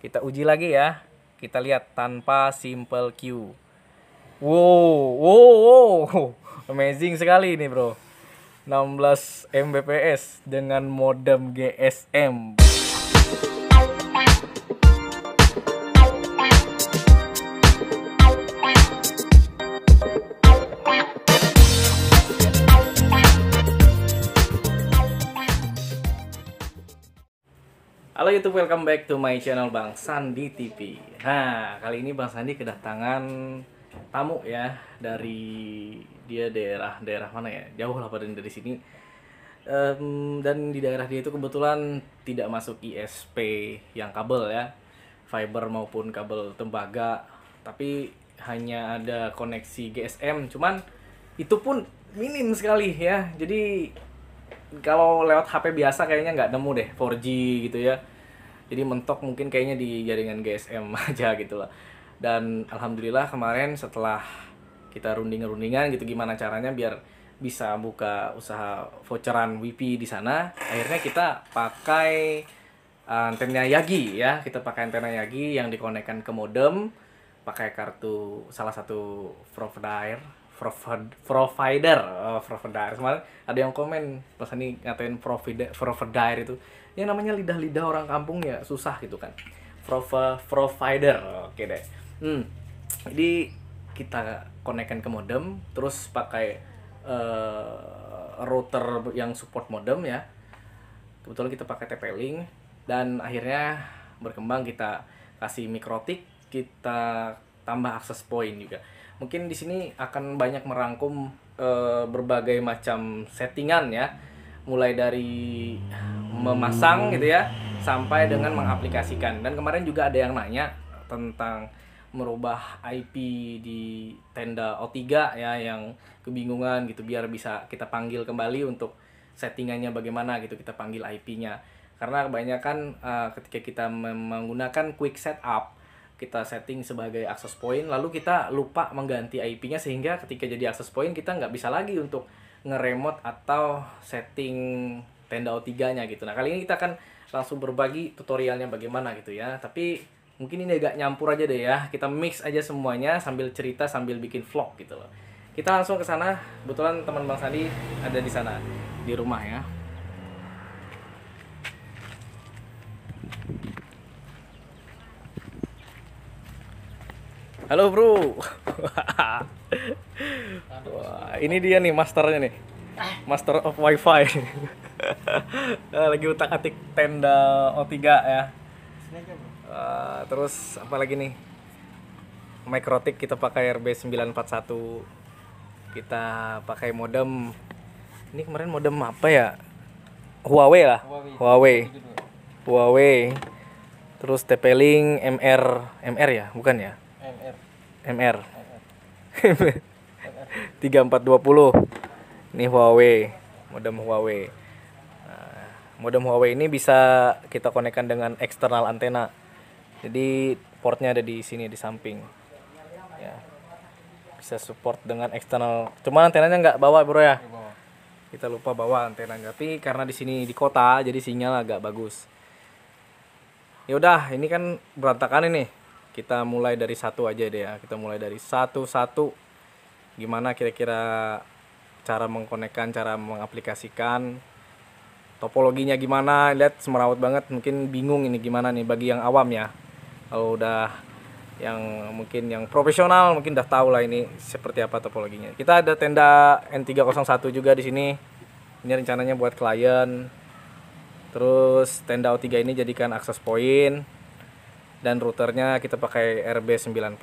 Kita uji lagi ya. Kita lihat tanpa simple Q. Wow, wow, wow. Amazing sekali ini, Bro. 16 Mbps dengan modem GSM. Halo YouTube, welcome back to my channel Bang Sandi TV. Nah, kali ini Bang Sandi kedatangan tamu ya dari dia daerah daerah mana ya? Jauh lah pada dari sini. Um, dan di daerah dia itu kebetulan tidak masuk ISP yang kabel ya, fiber maupun kabel tembaga, tapi hanya ada koneksi GSM. Cuman itu pun minim sekali ya. Jadi kalau lewat HP biasa kayaknya nggak nemu deh 4G gitu ya jadi mentok mungkin kayaknya di jaringan GSM aja gitu lah dan alhamdulillah kemarin setelah kita runding-rundingan gitu gimana caranya biar bisa buka usaha voucheran WiFi di sana akhirnya kita pakai eh, antena Yagi ya kita pakai antena Yagi yang dikonekkan ke modem pakai kartu salah satu provider provider oh, provider kemarin ada yang komen pas ini ngatain provider provider itu yang namanya lidah-lidah orang kampung ya susah gitu kan Prova, provider oke deh hmm. jadi kita konekkan ke modem terus pakai uh, router yang support modem ya kebetulan kita pakai TP-Link dan akhirnya berkembang kita kasih mikrotik kita tambah akses point juga mungkin di sini akan banyak merangkum uh, berbagai macam settingan ya mulai dari memasang gitu ya sampai dengan mengaplikasikan dan kemarin juga ada yang nanya tentang merubah IP di tenda O3 ya yang kebingungan gitu biar bisa kita panggil kembali untuk settingannya bagaimana gitu kita panggil IP-nya karena kebanyakan uh, ketika kita menggunakan quick setup kita setting sebagai access point lalu kita lupa mengganti IP-nya sehingga ketika jadi access point kita nggak bisa lagi untuk ngeremote atau setting tenda o 3-nya gitu. Nah, kali ini kita akan langsung berbagi tutorialnya bagaimana gitu ya. Tapi mungkin ini agak nyampur aja deh ya. Kita mix aja semuanya sambil cerita sambil bikin vlog gitu loh. Kita langsung ke sana. Kebetulan teman Bang Sandi ada di sana di rumah ya. Halo bro. Wah, ini dia nih masternya nih. Master of wifi. Eh, lagi utak atik tenda O3 ya. Uh, terus apa lagi nih? Mikrotik kita pakai RB941. Kita pakai modem. Ini kemarin modem apa ya? Huawei lah. Huawei. Huawei. Huawei. Terus TP-Link MR MR ya, bukan ya? MR. MR. Tiga empat dua puluh. Ini Huawei, modem Huawei. Nah, modem Huawei ini bisa kita konekkan dengan eksternal antena. Jadi portnya ada di sini di samping. Ya. Bisa support dengan eksternal. Cuma antenanya nggak bawa bro ya. Kita lupa bawa antena tapi karena di sini di kota jadi sinyal agak bagus. Yaudah, ini kan berantakan ini kita mulai dari satu aja deh ya kita mulai dari satu satu gimana kira-kira cara mengkonekkan cara mengaplikasikan topologinya gimana lihat semerawut banget mungkin bingung ini gimana nih bagi yang awam ya kalau udah yang mungkin yang profesional mungkin udah tau lah ini seperti apa topologinya kita ada tenda N301 juga di sini ini rencananya buat klien terus tenda O3 ini jadikan akses point dan routernya kita pakai RB941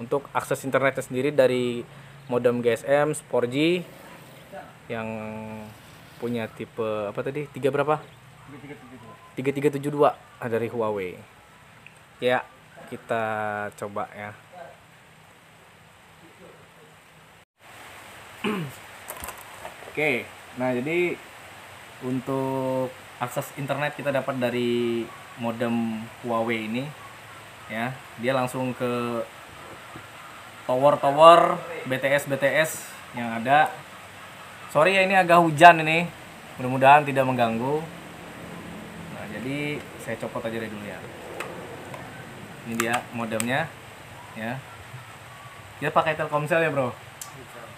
untuk akses internetnya sendiri dari modem GSM 4G yang punya tipe apa tadi tiga berapa 3372 ah, dari Huawei ya kita coba ya Oke, nah jadi untuk akses internet kita dapat dari modem Huawei ini ya dia langsung ke tower-tower BTS BTS yang ada sorry ya ini agak hujan ini mudah-mudahan tidak mengganggu nah jadi saya copot aja dari dulu ya ini dia modemnya ya dia pakai Telkomsel ya bro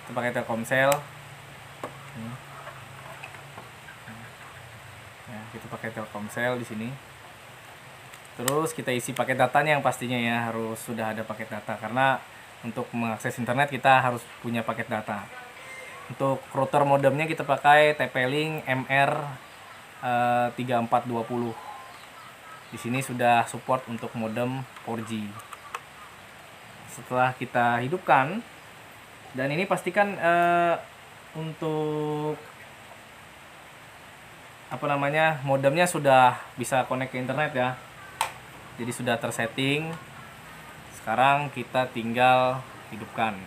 kita pakai Telkomsel hmm. ya, kita pakai Telkomsel di sini Terus kita isi paket datanya yang pastinya ya harus sudah ada paket data karena untuk mengakses internet kita harus punya paket data. Untuk router modemnya kita pakai TP-Link MR3420. Eh, Di sini sudah support untuk modem 4G. Setelah kita hidupkan dan ini pastikan eh, untuk apa namanya modemnya sudah bisa connect ke internet ya jadi sudah tersetting sekarang kita tinggal hidupkan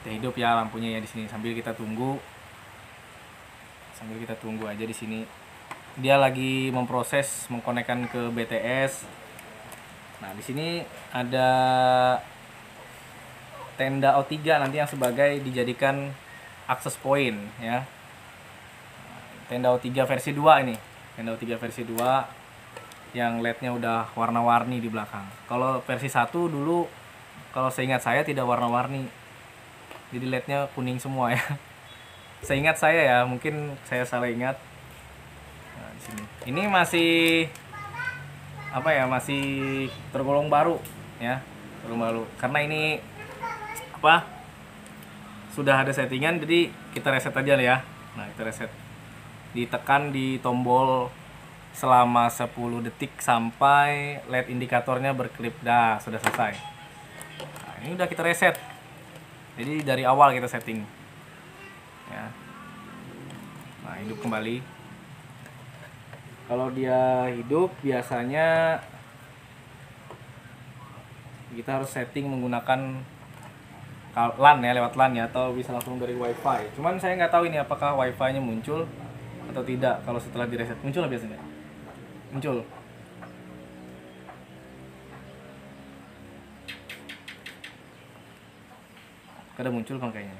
kita hidup ya lampunya ya di sini sambil kita tunggu sambil kita tunggu aja di sini dia lagi memproses mengkonekkan ke BTS nah di sini ada tenda O3 nanti yang sebagai dijadikan akses point ya tenda O3 versi 2 ini Nintendo 3 versi 2 yang LED-nya udah warna-warni di belakang. Kalau versi 1 dulu kalau seingat saya tidak warna-warni. Jadi LED-nya kuning semua ya. Seingat saya ya, mungkin saya salah ingat. Nah, di sini. Ini masih apa ya, masih tergolong baru ya. Tergolong baru karena ini apa? Sudah ada settingan jadi kita reset aja ya. Nah, kita reset ditekan di tombol selama 10 detik sampai LED indikatornya berkelip. Dah, sudah selesai. Nah, ini udah kita reset. Jadi dari awal kita setting. Ya. Nah, hidup kembali. Kalau dia hidup biasanya kita harus setting menggunakan LAN ya lewat LAN ya atau bisa langsung dari WiFi. Cuman saya nggak tahu ini apakah WiFi-nya muncul atau tidak kalau setelah direset muncul biasanya muncul kadang muncul kan kayaknya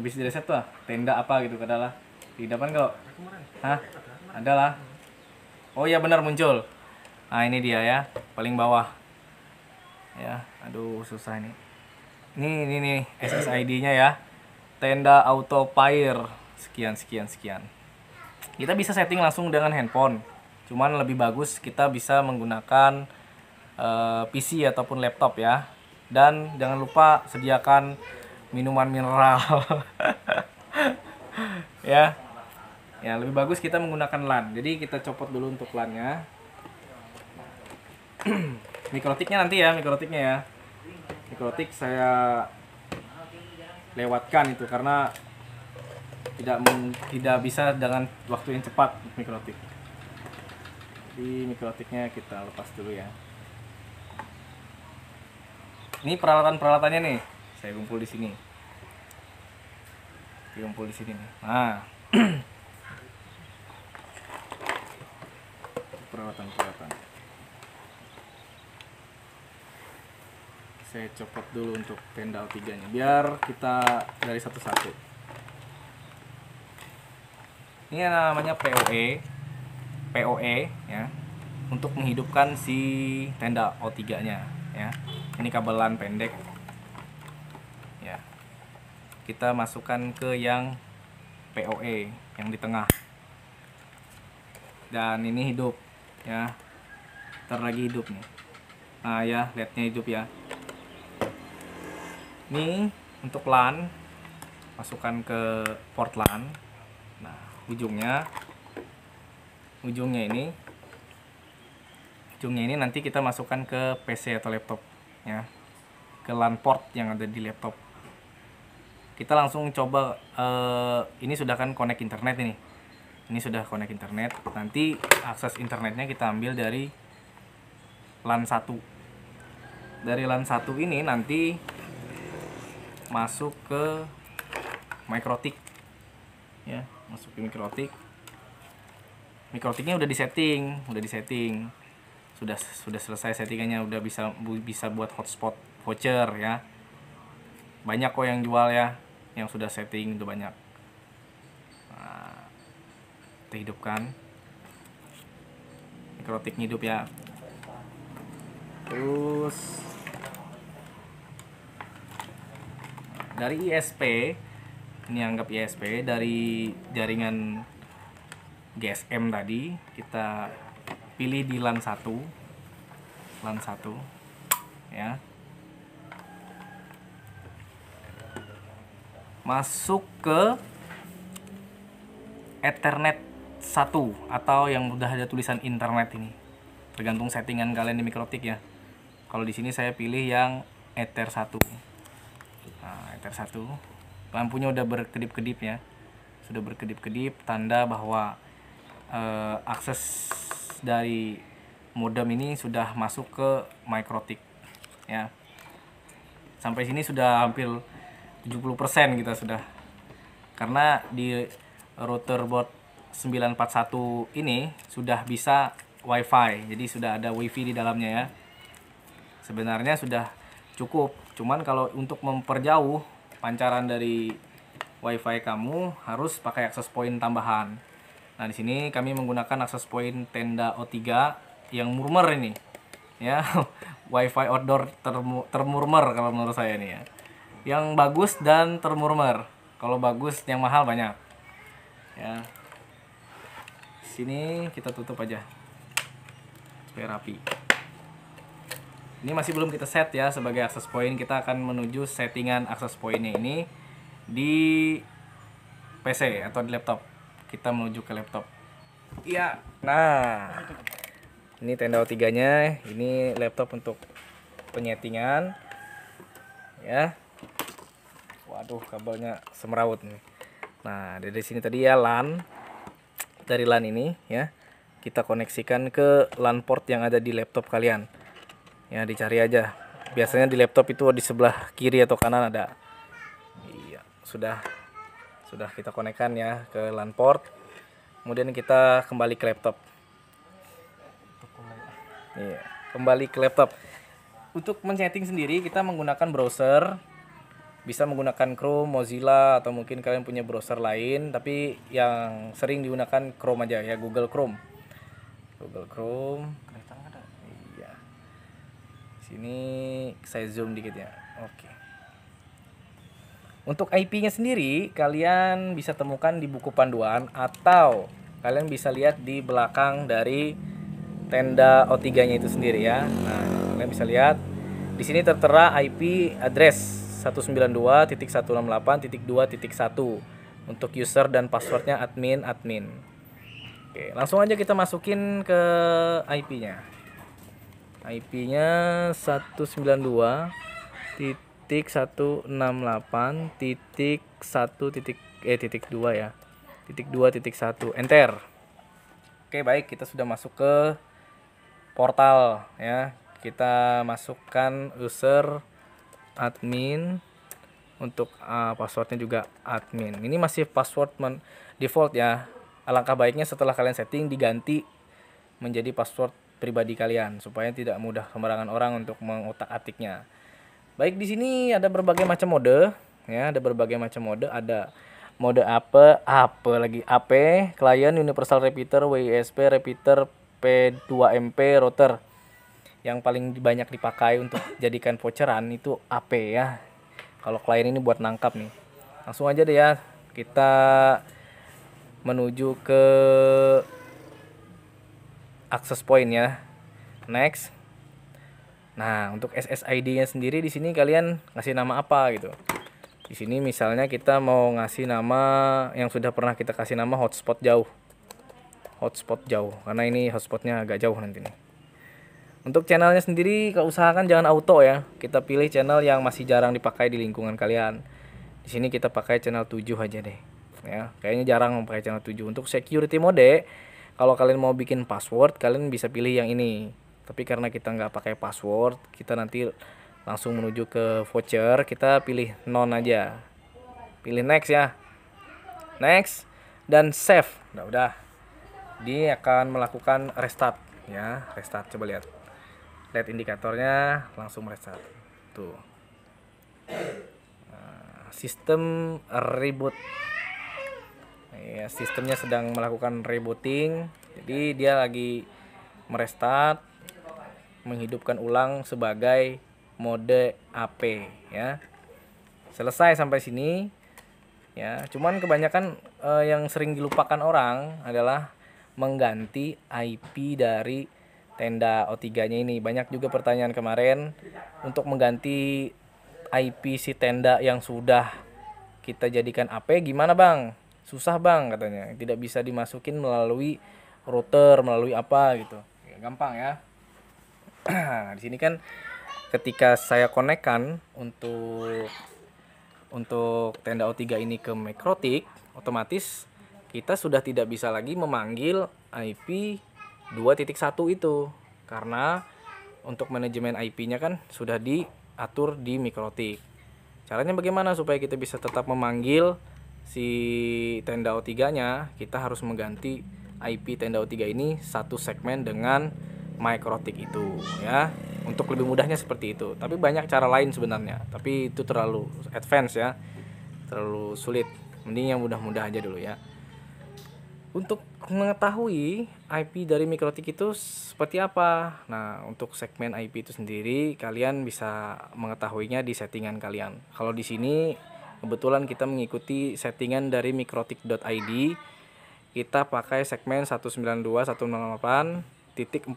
habis direset tuh lah, tenda apa gitu kadang lah di depan kalau hah ada lah oh ya benar muncul nah ini dia ya paling bawah ya aduh susah ini ini ini nih SSID nya ya tenda auto fire sekian sekian sekian kita bisa setting langsung dengan handphone cuman lebih bagus kita bisa menggunakan uh, eh, PC ataupun laptop ya dan jangan lupa sediakan minuman mineral ya ya lebih bagus kita menggunakan LAN jadi kita copot dulu untuk LAN-nya mikrotiknya nanti ya mikrotiknya ya mikrotik saya lewatkan itu karena tidak tidak bisa dengan waktu yang cepat mikrotik jadi mikrotiknya kita lepas dulu ya ini peralatan peralatannya nih saya kumpul di sini saya kumpul di sini nih nah peralatan peralatan saya copot dulu untuk pendal tiganya biar kita dari satu-satu ini namanya POE POE ya untuk menghidupkan si tenda O3 nya ya ini kabelan pendek ya kita masukkan ke yang POE yang di tengah dan ini hidup ya terlagi hidup nih nah ya lihatnya hidup ya ini untuk LAN masukkan ke port LAN nah ujungnya ujungnya ini ujungnya ini nanti kita masukkan ke PC atau laptop ya ke LAN port yang ada di laptop kita langsung coba uh, ini sudah kan connect internet ini ini sudah connect internet nanti akses internetnya kita ambil dari LAN 1 dari LAN 1 ini nanti masuk ke mikrotik ya masukin mikrotik mikrotiknya udah disetting udah disetting sudah sudah selesai settingannya udah bisa bu, bisa buat hotspot voucher ya banyak kok yang jual ya yang sudah setting itu banyak nah, kita hidupkan mikrotik hidup ya terus dari ISP ini anggap ISP dari jaringan GSM tadi kita pilih di LAN 1 LAN 1 ya masuk ke Ethernet 1 atau yang udah ada tulisan internet ini tergantung settingan kalian di mikrotik ya kalau di sini saya pilih yang Ether 1 nah, Ether 1 lampunya udah berkedip-kedip ya sudah berkedip-kedip tanda bahwa eh, akses dari modem ini sudah masuk ke mikrotik ya sampai sini sudah hampir 70% kita sudah karena di router bot 941 ini sudah bisa wifi jadi sudah ada wifi di dalamnya ya sebenarnya sudah cukup cuman kalau untuk memperjauh pancaran dari WiFi kamu harus pakai akses point tambahan. Nah, di sini kami menggunakan akses point tenda O3 yang murmer ini. Ya, WiFi outdoor termurmur termurmer kalau menurut saya ini ya. Yang bagus dan termurmer. Kalau bagus yang mahal banyak. Ya. Sini kita tutup aja. Supaya rapi. Ini masih belum kita set ya sebagai access point. Kita akan menuju settingan access pointnya ini di PC atau di laptop. Kita menuju ke laptop. Iya. Nah, ini tenda tiganya. Ini laptop untuk penyetingan. Ya. Waduh, kabelnya semerawut nih. Nah, dari sini tadi ya LAN. Dari LAN ini ya, kita koneksikan ke LAN port yang ada di laptop kalian ya dicari aja biasanya di laptop itu di sebelah kiri atau kanan ada iya sudah sudah kita konekkan ya ke LAN port kemudian kita kembali ke laptop iya kembali ke laptop untuk men-setting sendiri kita menggunakan browser bisa menggunakan Chrome, Mozilla atau mungkin kalian punya browser lain tapi yang sering digunakan Chrome aja ya Google Chrome Google Chrome Sini saya zoom dikit ya. Oke. Untuk IP-nya sendiri kalian bisa temukan di buku panduan atau kalian bisa lihat di belakang dari tenda O3-nya itu sendiri ya. Nah, kalian bisa lihat di sini tertera IP address 192.168.2.1 untuk user dan passwordnya admin admin. Oke, langsung aja kita masukin ke IP-nya. IP-nya 192.168.1 titik titik eh titik 2 ya. Titik 2 titik 1 enter. Oke, baik kita sudah masuk ke portal ya. Kita masukkan user admin untuk uh, passwordnya juga admin. Ini masih password default ya. Alangkah baiknya setelah kalian setting diganti menjadi password pribadi kalian supaya tidak mudah sembarangan orang untuk mengotak-atiknya. Baik di sini ada berbagai macam mode ya, ada berbagai macam mode, ada mode apa, apa lagi AP, client universal repeater, WISP repeater, P2MP router. Yang paling banyak dipakai untuk jadikan voucheran itu AP ya. Kalau klien ini buat nangkap nih. Langsung aja deh ya, kita menuju ke akses point ya. Next. Nah, untuk SSID-nya sendiri di sini kalian ngasih nama apa gitu. Di sini misalnya kita mau ngasih nama yang sudah pernah kita kasih nama hotspot jauh. Hotspot jauh karena ini hotspotnya agak jauh nanti nih. Untuk channelnya sendiri, usahakan jangan auto ya. Kita pilih channel yang masih jarang dipakai di lingkungan kalian. Di sini kita pakai channel 7 aja deh. Ya, kayaknya jarang pakai channel 7. Untuk security mode, kalau kalian mau bikin password kalian bisa pilih yang ini tapi karena kita nggak pakai password kita nanti langsung menuju ke voucher kita pilih non aja pilih next ya next dan save udah udah dia akan melakukan restart ya restart coba lihat lihat indikatornya langsung restart tuh nah, sistem reboot ya, sistemnya sedang melakukan rebooting jadi dia lagi merestart menghidupkan ulang sebagai mode AP ya selesai sampai sini ya cuman kebanyakan eh, yang sering dilupakan orang adalah mengganti IP dari tenda O3 nya ini banyak juga pertanyaan kemarin untuk mengganti IP si tenda yang sudah kita jadikan AP gimana bang susah bang katanya tidak bisa dimasukin melalui router melalui apa gitu ya, gampang ya nah, di sini kan ketika saya konekkan untuk untuk tenda O3 ini ke Mikrotik otomatis kita sudah tidak bisa lagi memanggil IP 2.1 itu karena untuk manajemen IP-nya kan sudah diatur di Mikrotik. Caranya bagaimana supaya kita bisa tetap memanggil si tenda o 3 nya kita harus mengganti IP tenda o 3 ini satu segmen dengan Microtik itu ya untuk lebih mudahnya seperti itu tapi banyak cara lain sebenarnya tapi itu terlalu advance ya terlalu sulit mending yang mudah-mudah aja dulu ya untuk mengetahui IP dari mikrotik itu seperti apa? Nah, untuk segmen IP itu sendiri kalian bisa mengetahuinya di settingan kalian. Kalau di sini Kebetulan kita mengikuti settingan dari mikrotik.id. Kita pakai segmen 192.168.40.1.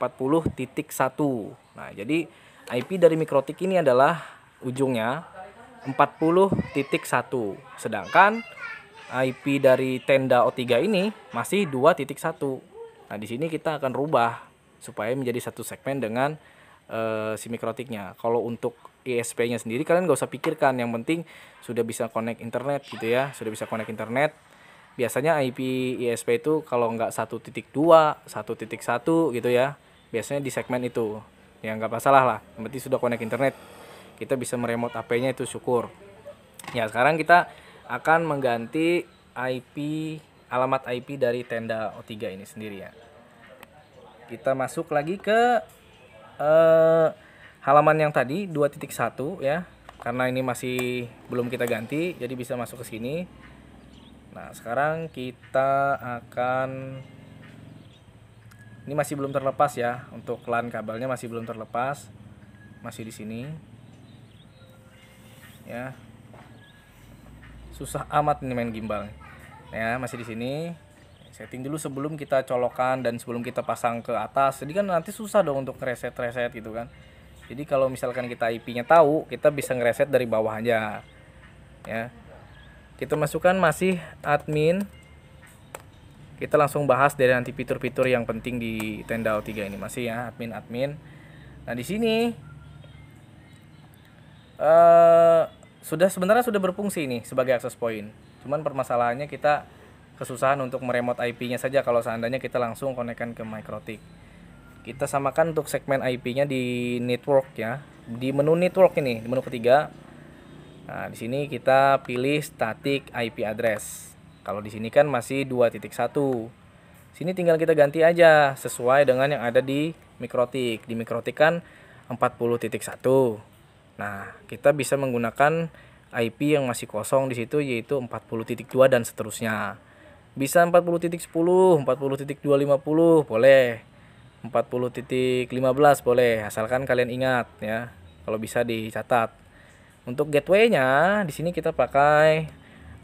Nah, jadi IP dari mikrotik ini adalah ujungnya 40.1. Sedangkan IP dari tenda O3 ini masih 2.1. Nah, di sini kita akan rubah supaya menjadi satu segmen dengan uh, si mikrotiknya. Kalau untuk ISP-nya e sendiri kalian nggak usah pikirkan yang penting sudah bisa connect internet gitu ya sudah bisa connect internet biasanya IP ISP e itu kalau nggak 1.2 1.1 gitu ya biasanya di segmen itu ya nggak masalah lah yang penting sudah connect internet kita bisa meremote HP-nya itu syukur ya sekarang kita akan mengganti IP alamat IP dari tenda O3 ini sendiri ya kita masuk lagi ke uh, halaman yang tadi 2.1 ya karena ini masih belum kita ganti jadi bisa masuk ke sini nah sekarang kita akan ini masih belum terlepas ya untuk lan kabelnya masih belum terlepas masih di sini ya susah amat nih main gimbal ya masih di sini setting dulu sebelum kita colokan dan sebelum kita pasang ke atas jadi kan nanti susah dong untuk reset reset gitu kan jadi kalau misalkan kita IP-nya tahu, kita bisa ngereset dari bawah aja. Ya. Kita masukkan masih admin. Kita langsung bahas dari nanti fitur-fitur yang penting di Tendal 3 ini masih ya, admin-admin. Nah, di sini uh, sudah sebenarnya sudah berfungsi ini sebagai access point. Cuman permasalahannya kita kesusahan untuk meremot IP-nya saja kalau seandainya kita langsung konekkan ke Mikrotik kita samakan untuk segmen IP-nya di network ya di menu network ini di menu ketiga nah di sini kita pilih static IP address kalau di sini kan masih 2.1 sini tinggal kita ganti aja sesuai dengan yang ada di mikrotik di mikrotik kan 40.1 nah kita bisa menggunakan IP yang masih kosong di situ yaitu 40.2 dan seterusnya bisa 40.10 40.250 boleh 40.15 boleh asalkan kalian ingat ya kalau bisa dicatat untuk gateway-nya di sini kita pakai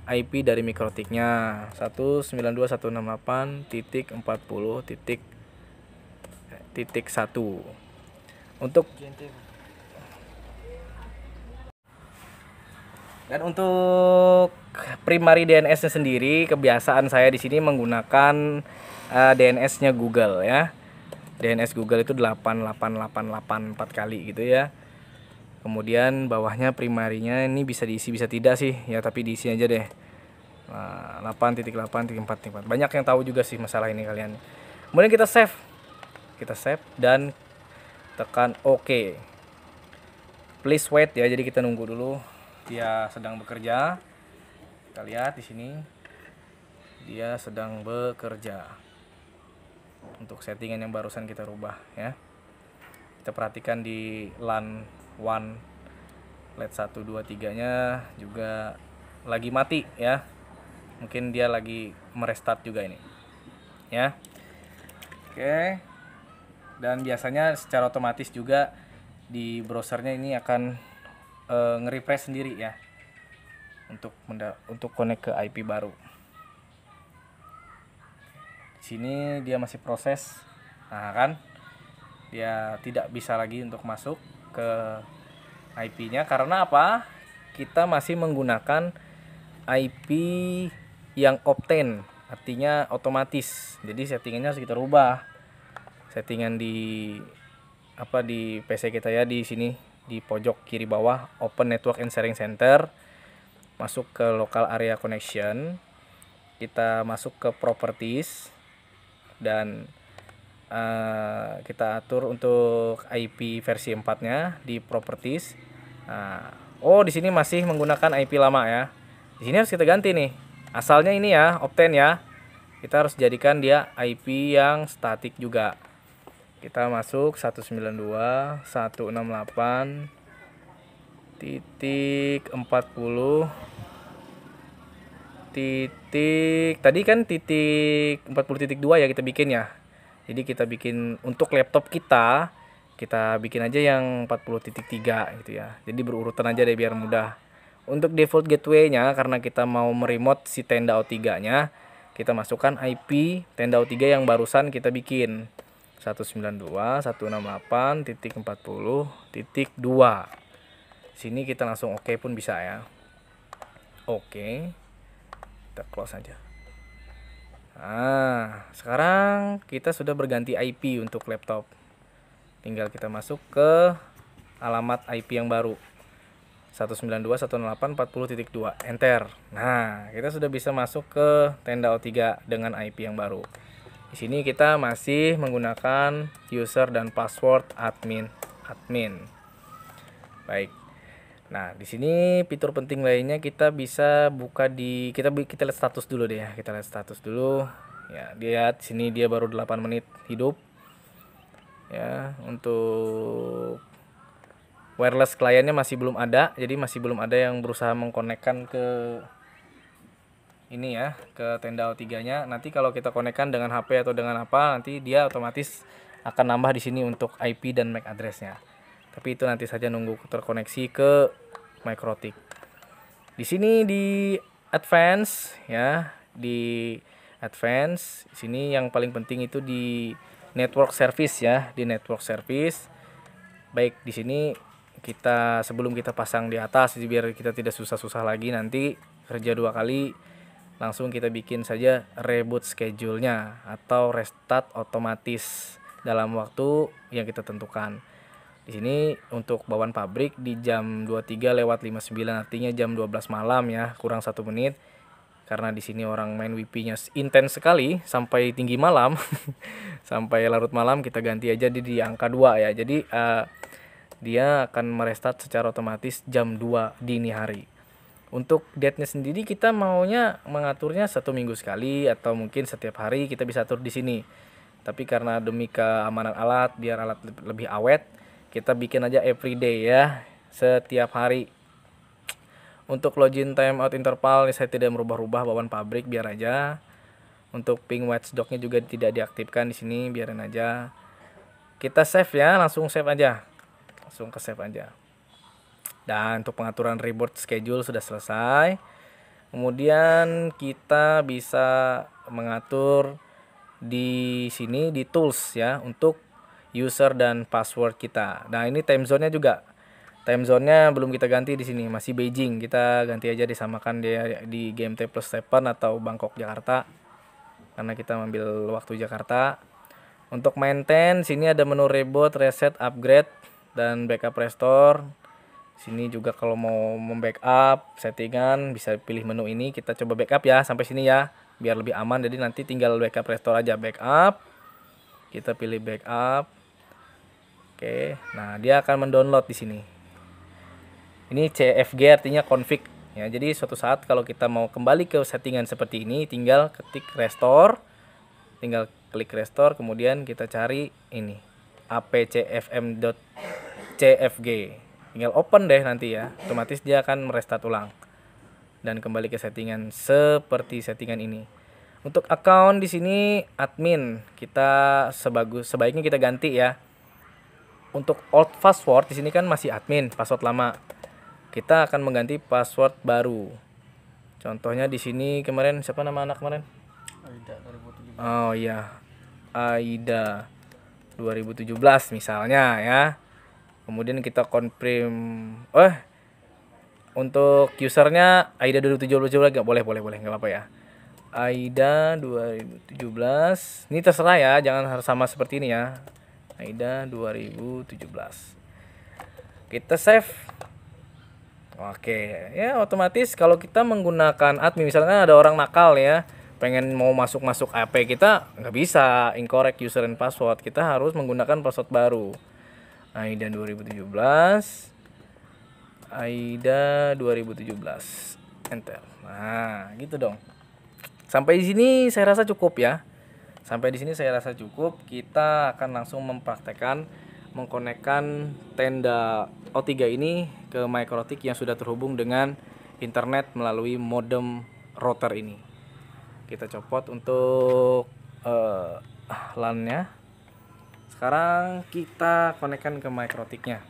IP dari mikrotiknya 192.168.40.1 eh, untuk dan untuk primary DNS-nya sendiri kebiasaan saya di sini menggunakan uh, eh, DNS-nya Google ya DNS Google itu 88884 kali gitu ya kemudian bawahnya primarinya ini bisa diisi bisa tidak sih ya tapi diisi aja deh 8.8.4.4 nah, banyak yang tahu juga sih masalah ini kalian kemudian kita save kita save dan tekan OK please wait ya jadi kita nunggu dulu dia sedang bekerja kita lihat di sini dia sedang bekerja untuk settingan yang barusan kita rubah ya kita perhatikan di LAN 1 LED 1 2 3 nya juga lagi mati ya mungkin dia lagi merestart juga ini ya oke dan biasanya secara otomatis juga di browsernya ini akan e, nge-refresh sendiri ya untuk untuk connect ke IP baru sini dia masih proses nah kan dia tidak bisa lagi untuk masuk ke IP-nya karena apa kita masih menggunakan IP yang obtain artinya otomatis jadi settingannya harus kita rubah settingan di apa di PC kita ya di sini di pojok kiri bawah open network and sharing center masuk ke local area connection kita masuk ke properties dan uh, kita atur untuk IP versi 4 nya di properties Uh, oh di sini masih menggunakan IP lama ya di sini harus kita ganti nih asalnya ini ya obtain ya kita harus jadikan dia IP yang statik juga kita masuk 192 168 titik 40 titik titik tadi kan titik 40 titik dua ya kita bikin ya jadi kita bikin untuk laptop kita kita bikin aja yang 40 titik tiga gitu ya jadi berurutan aja deh biar mudah untuk default gateway-nya karena kita mau meremote si tenda O3 nya kita masukkan IP tenda O3 yang barusan kita bikin 192.168.40.2 sini kita langsung oke okay pun bisa ya oke okay kita close aja nah sekarang kita sudah berganti IP untuk laptop tinggal kita masuk ke alamat IP yang baru 192.168.40.2 enter nah kita sudah bisa masuk ke tenda O3 dengan IP yang baru di sini kita masih menggunakan user dan password admin admin baik Nah, di sini fitur penting lainnya kita bisa buka di kita kita lihat status dulu deh ya. Kita lihat status dulu. Ya, lihat sini dia baru 8 menit hidup. Ya, untuk wireless kliennya masih belum ada, jadi masih belum ada yang berusaha mengkonekkan ke ini ya, ke tenda O3-nya. Nanti kalau kita konekkan dengan HP atau dengan apa, nanti dia otomatis akan nambah di sini untuk IP dan MAC address-nya. Tapi itu nanti saja nunggu terkoneksi ke Microtik. Di sini di advance ya, di advance, di sini yang paling penting itu di network service ya, di network service. Baik, di sini kita sebelum kita pasang di atas biar kita tidak susah-susah lagi nanti kerja dua kali langsung kita bikin saja reboot schedule-nya atau restart otomatis dalam waktu yang kita tentukan di sini untuk bawaan pabrik di jam 23 lewat 59 artinya jam 12 malam ya kurang satu menit karena di sini orang main WP-nya intens sekali sampai tinggi malam sampai larut malam kita ganti aja di, di angka 2 ya jadi uh, dia akan merestart secara otomatis jam 2 dini hari untuk date-nya sendiri kita maunya mengaturnya satu minggu sekali atau mungkin setiap hari kita bisa atur di sini tapi karena demi keamanan alat biar alat lebih awet kita bikin aja everyday ya setiap hari untuk login timeout interval saya tidak merubah-rubah bawaan pabrik biar aja untuk ping watchdognya juga tidak diaktifkan di sini biarin aja kita save ya langsung save aja langsung ke save aja dan untuk pengaturan reboot schedule sudah selesai kemudian kita bisa mengatur di sini di tools ya untuk user dan password kita. Nah, ini time zone-nya juga. Time zone-nya belum kita ganti di sini, masih Beijing. Kita ganti aja disamakan dia di GMT plus 7 atau Bangkok Jakarta. Karena kita ambil waktu Jakarta. Untuk maintain, sini ada menu reboot, reset, upgrade, dan backup restore. Sini juga kalau mau membackup settingan bisa pilih menu ini. Kita coba backup ya sampai sini ya biar lebih aman. Jadi nanti tinggal backup restore aja backup. Kita pilih backup Oke. Nah, dia akan mendownload di sini. Ini CFG artinya config ya. Jadi suatu saat kalau kita mau kembali ke settingan seperti ini tinggal ketik restore. Tinggal klik restore kemudian kita cari ini apcfm.cfg. Tinggal open deh nanti ya. Otomatis dia akan merestart ulang dan kembali ke settingan seperti settingan ini. Untuk account di sini admin kita sebagus sebaiknya kita ganti ya untuk old password di sini kan masih admin, password lama. Kita akan mengganti password baru. Contohnya di sini kemarin siapa nama anak kemarin? Aida 2017. Oh iya. Aida 2017 misalnya ya. Kemudian kita konfirm. eh untuk usernya Aida 2017 lagi boleh boleh boleh nggak apa-apa ya. Aida 2017. Ini terserah ya, jangan harus sama seperti ini ya. AIDA 2017 kita save Oke, ya otomatis kalau kita menggunakan admin, misalnya ada orang nakal ya, pengen mau masuk masuk AP kita nggak bisa, incorrect user and password, kita harus menggunakan password baru. AIDA 2017, AIDA 2017, enter. Nah, gitu dong. Sampai di sini saya rasa cukup ya. Sampai di sini saya rasa cukup. Kita akan langsung mempraktekkan mengkonekkan tenda O3 ini ke Microtik yang sudah terhubung dengan internet melalui modem router ini. Kita copot untuk uh, LAN-nya. Sekarang kita konekkan ke Microtik-nya.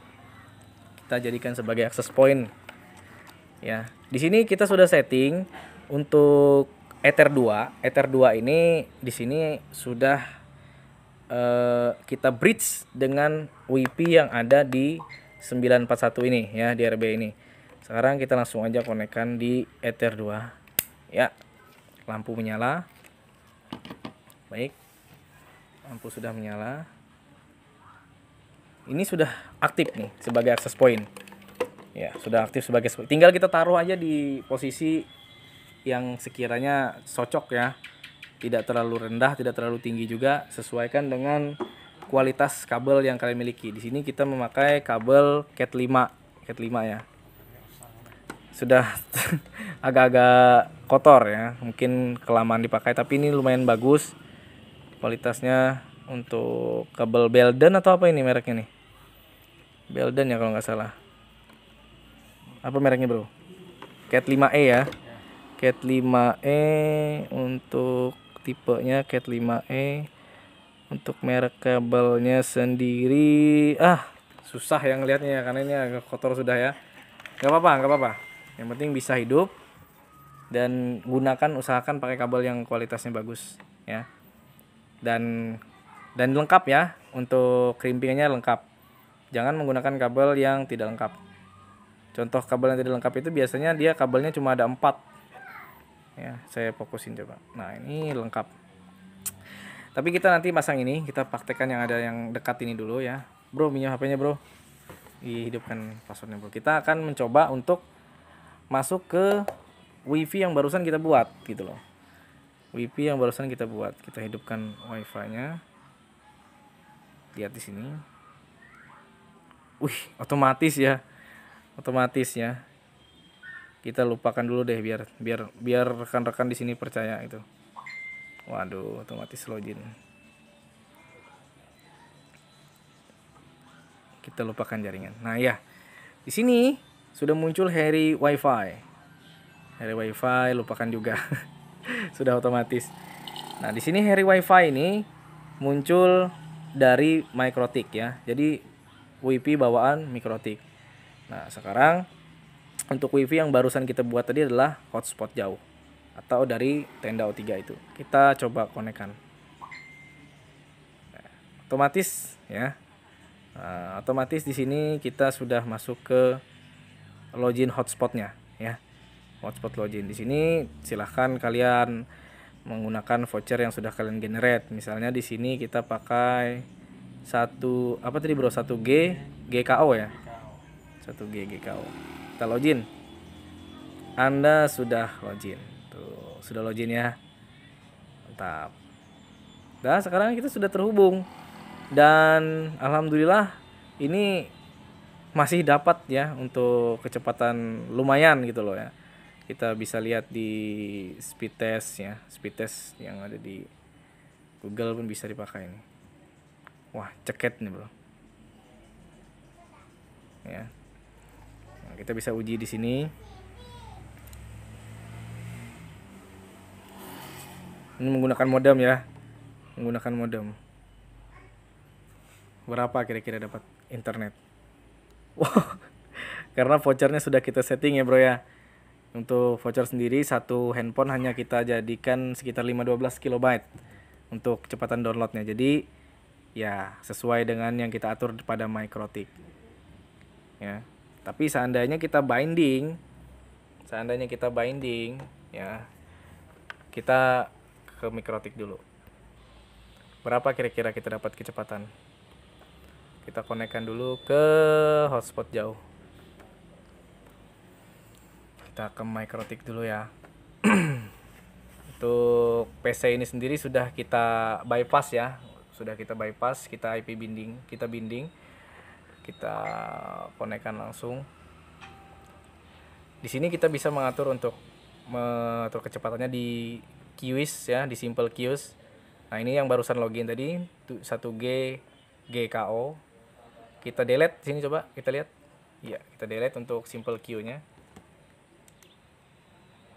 Kita jadikan sebagai access point. Ya, di sini kita sudah setting untuk Ether 2 Ether 2 ini di sini sudah uh, kita bridge dengan Wi-Fi yang ada di 941 ini ya di RB ini sekarang kita langsung aja konekkan di Ether 2 ya lampu menyala baik lampu sudah menyala ini sudah aktif nih sebagai access point ya sudah aktif sebagai tinggal kita taruh aja di posisi yang sekiranya cocok ya tidak terlalu rendah tidak terlalu tinggi juga sesuaikan dengan kualitas kabel yang kalian miliki di sini kita memakai kabel cat 5 cat 5 ya sudah agak-agak kotor ya mungkin kelamaan dipakai tapi ini lumayan bagus kualitasnya untuk kabel Belden atau apa ini mereknya nih Belden ya kalau nggak salah apa mereknya bro Cat 5E ya cat 5e untuk tipenya cat 5e untuk merek kabelnya sendiri ah susah yang lihatnya ya, karena ini agak kotor sudah ya nggak apa-apa nggak apa-apa yang penting bisa hidup dan gunakan usahakan pakai kabel yang kualitasnya bagus ya dan dan lengkap ya untuk krimpingnya lengkap jangan menggunakan kabel yang tidak lengkap contoh kabel yang tidak lengkap itu biasanya dia kabelnya cuma ada empat ya saya fokusin coba nah ini lengkap tapi kita nanti pasang ini kita praktekkan yang ada yang dekat ini dulu ya bro minyak HP-nya bro dihidupkan passwordnya bro kita akan mencoba untuk masuk ke wifi yang barusan kita buat gitu loh wifi yang barusan kita buat kita hidupkan wifi nya lihat di sini wih otomatis ya otomatis ya kita lupakan dulu deh biar biar biar rekan-rekan di sini percaya itu waduh otomatis login kita lupakan jaringan nah ya di sini sudah muncul Harry WiFi Harry WiFi lupakan juga sudah otomatis nah di sini Harry WiFi ini muncul dari Mikrotik ya jadi WiFi bawaan Mikrotik nah sekarang untuk wifi yang barusan kita buat tadi adalah hotspot jauh atau dari tenda O3 itu kita coba konekkan otomatis ya uh, otomatis di sini kita sudah masuk ke login hotspotnya ya hotspot login di sini silahkan kalian menggunakan voucher yang sudah kalian generate misalnya di sini kita pakai satu apa tadi bro 1G GKO ya 1G GKO kita login anda sudah login tuh sudah login ya mantap Nah sekarang kita sudah terhubung dan alhamdulillah ini masih dapat ya untuk kecepatan lumayan gitu loh ya. Kita bisa lihat di speed test ya, speed test yang ada di Google pun bisa dipakai ini. Wah, ceket nih, Bro. Ya. Nah, kita bisa uji di sini. Ini menggunakan modem ya. Menggunakan modem. Berapa kira-kira dapat internet? Wow. Karena vouchernya sudah kita setting ya, Bro ya. Untuk voucher sendiri satu handphone hanya kita jadikan sekitar 512 kilobyte untuk kecepatan downloadnya. Jadi ya sesuai dengan yang kita atur pada Microtik. Ya. Tapi seandainya kita binding, seandainya kita binding, ya kita ke mikrotik dulu. Berapa kira-kira kita dapat kecepatan? Kita konekkan dulu ke hotspot jauh. Kita ke mikrotik dulu ya. Untuk PC ini sendiri sudah kita bypass ya, sudah kita bypass, kita IP binding, kita binding kita konekkan langsung di sini kita bisa mengatur untuk mengatur kecepatannya di QoS ya di simple QoS nah ini yang barusan login tadi 1G GKO kita delete sini coba kita lihat ya kita delete untuk simple Q nya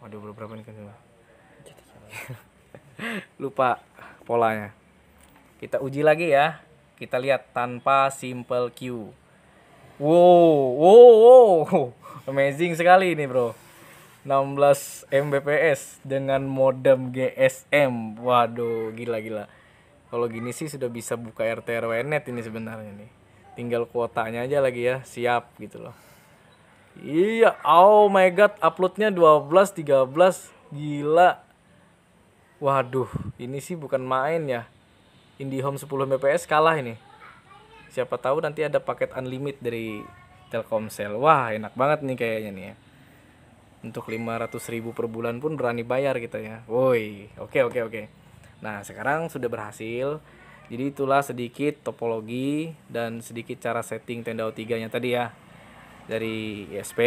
waduh berapa nih kan lupa polanya kita uji lagi ya kita lihat tanpa simple Q. Wow, wow, wow. Amazing sekali ini, Bro. 16 Mbps dengan modem GSM. Waduh, gila-gila. Kalau gini sih sudah bisa buka RT RW net ini sebenarnya nih. Tinggal kuotanya aja lagi ya, siap gitu loh. Iya, oh my god, uploadnya 12, 13, gila. Waduh, ini sih bukan main ya. IndiHome 10 Mbps kalah ini. Siapa tahu nanti ada paket unlimited dari Telkomsel. Wah, enak banget nih kayaknya nih ya. Untuk 500 ribu per bulan pun berani bayar kita gitu ya. Woi, oke oke oke. Nah, sekarang sudah berhasil. Jadi itulah sedikit topologi dan sedikit cara setting tenda o 3-nya tadi ya. Dari ISP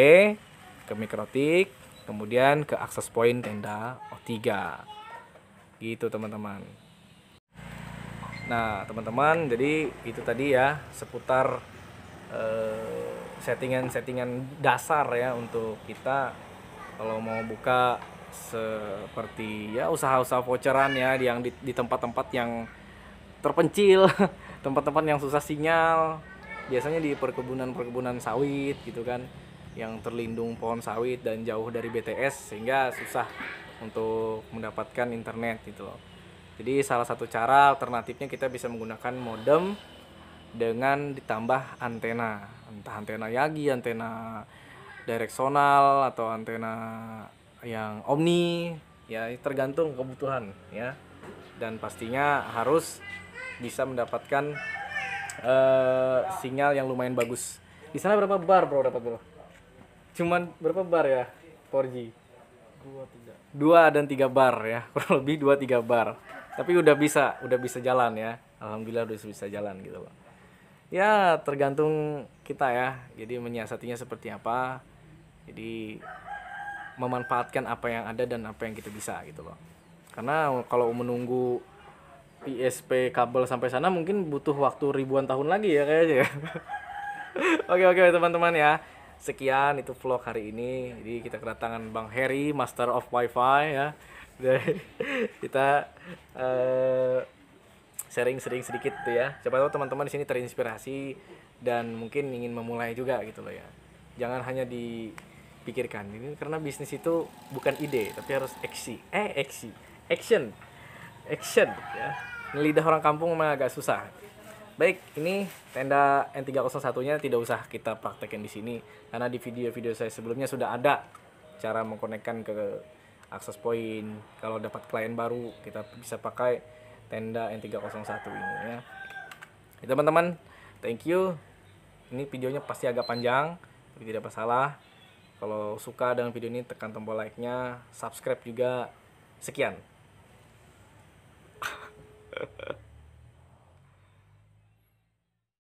ke mikrotik, kemudian ke access point Tenda O3. Gitu teman-teman. Nah, teman-teman, jadi itu tadi ya seputar eh, settingan-settingan eh, dasar ya untuk kita kalau mau buka seperti ya usaha-usaha voucheran ya yang di, di tempat-tempat yang terpencil, tempat-tempat yang susah sinyal, biasanya di perkebunan-perkebunan sawit gitu kan yang terlindung pohon sawit dan jauh dari BTS sehingga susah untuk mendapatkan internet gitu loh. Jadi salah satu cara alternatifnya kita bisa menggunakan modem dengan ditambah antena, entah antena Yagi, antena direksional atau antena yang omni, ya tergantung kebutuhan ya. Dan pastinya harus bisa mendapatkan uh, sinyal yang lumayan bagus. Di sana berapa bar bro dapat bro? Cuman berapa bar ya 4G? Dua dan tiga bar ya kurang lebih dua tiga bar tapi udah bisa udah bisa jalan ya alhamdulillah udah bisa jalan gitu loh ya tergantung kita ya jadi menyiasatinya seperti apa jadi memanfaatkan apa yang ada dan apa yang kita bisa gitu loh karena kalau menunggu ISP kabel sampai sana mungkin butuh waktu ribuan tahun lagi ya kayaknya ya. oke oke teman-teman ya sekian itu vlog hari ini jadi kita kedatangan Bang Harry Master of WiFi ya dari kita uh, eh, sharing-sharing sedikit tuh ya coba tahu teman-teman di sini terinspirasi dan mungkin ingin memulai juga gitu loh ya jangan hanya dipikirkan ini karena bisnis itu bukan ide tapi harus eksi eh eksi action action ya lidah orang kampung memang agak susah baik ini tenda N301 nya tidak usah kita praktekin di sini karena di video-video saya sebelumnya sudah ada cara mengkonekkan ke akses point kalau dapat klien baru kita bisa pakai tenda N301 ini ya gitu, teman-teman thank you ini videonya pasti agak panjang tapi tidak masalah kalau suka dengan video ini tekan tombol like nya subscribe juga sekian